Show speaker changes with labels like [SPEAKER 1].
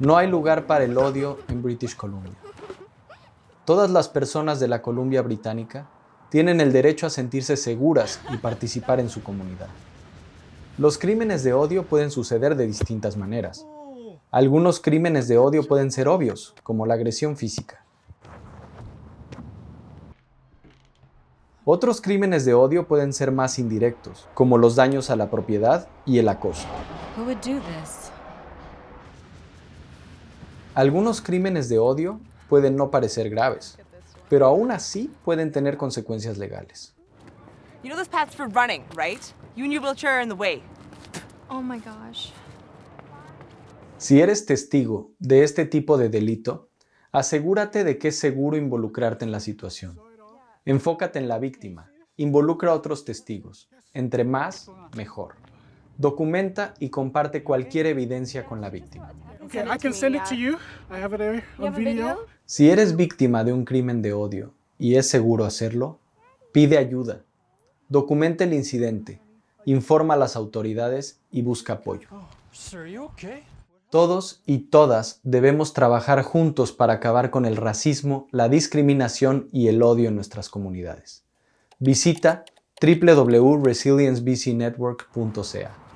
[SPEAKER 1] No hay lugar para el odio en British Columbia. Todas las personas de la Columbia Británica tienen el derecho a sentirse seguras y participar en su comunidad. Los crímenes de odio pueden suceder de distintas maneras. Algunos crímenes de odio pueden ser obvios, como la agresión física. Otros crímenes de odio pueden ser más indirectos, como los daños a la propiedad y el acoso. Algunos crímenes de odio pueden no parecer graves, pero aún así pueden tener consecuencias legales. Si eres testigo de este tipo de delito, asegúrate de que es seguro involucrarte en la situación. Enfócate en la víctima, involucra a otros testigos. Entre más, mejor. Documenta y comparte cualquier evidencia con la víctima. Si eres víctima de un crimen de odio y es seguro hacerlo, pide ayuda. Documenta el incidente, informa a las autoridades y busca apoyo. Oh, Todos y todas debemos trabajar juntos para acabar con el racismo, la discriminación y el odio en nuestras comunidades. Visita www.resiliencebcnetwork.ca.